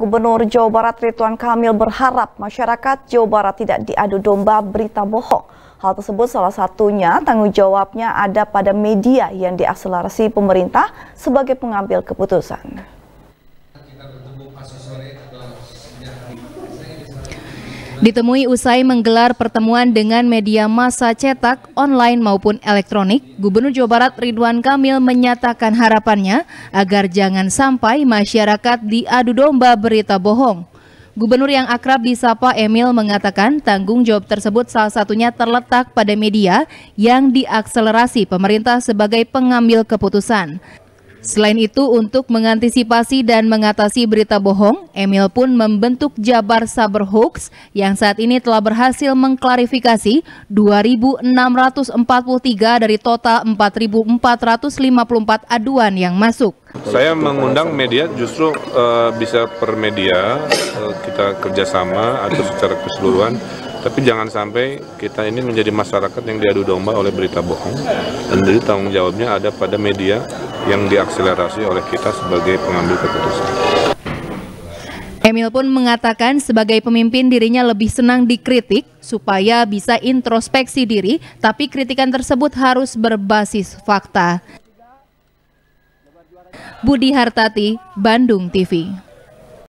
Gubernur Jawa Barat Ridwan Kamil berharap masyarakat Jawa Barat tidak diadu domba berita bohong. Hal tersebut salah satunya tanggung jawabnya ada pada media yang diakselerasi pemerintah sebagai pengambil keputusan. Ditemui usai menggelar pertemuan dengan media massa cetak, online maupun elektronik, Gubernur Jawa Barat Ridwan Kamil menyatakan harapannya agar jangan sampai masyarakat diadu domba berita bohong. Gubernur yang akrab disapa Emil mengatakan tanggung jawab tersebut salah satunya terletak pada media yang diakselerasi pemerintah sebagai pengambil keputusan. Selain itu, untuk mengantisipasi dan mengatasi berita bohong, Emil pun membentuk Jabar Saber Hoax yang saat ini telah berhasil mengklarifikasi 2.643 dari total 4.454 aduan yang masuk. Saya mengundang media justru uh, bisa per media uh, kita kerjasama atau secara keseluruhan tapi jangan sampai kita ini menjadi masyarakat yang diadu domba oleh berita bohong dan jadi tanggung jawabnya ada pada media yang diakselerasi oleh kita sebagai pengambil keputusan. Emil pun mengatakan sebagai pemimpin dirinya lebih senang dikritik supaya bisa introspeksi diri, tapi kritikan tersebut harus berbasis fakta. Budi Hartati, Bandung TV.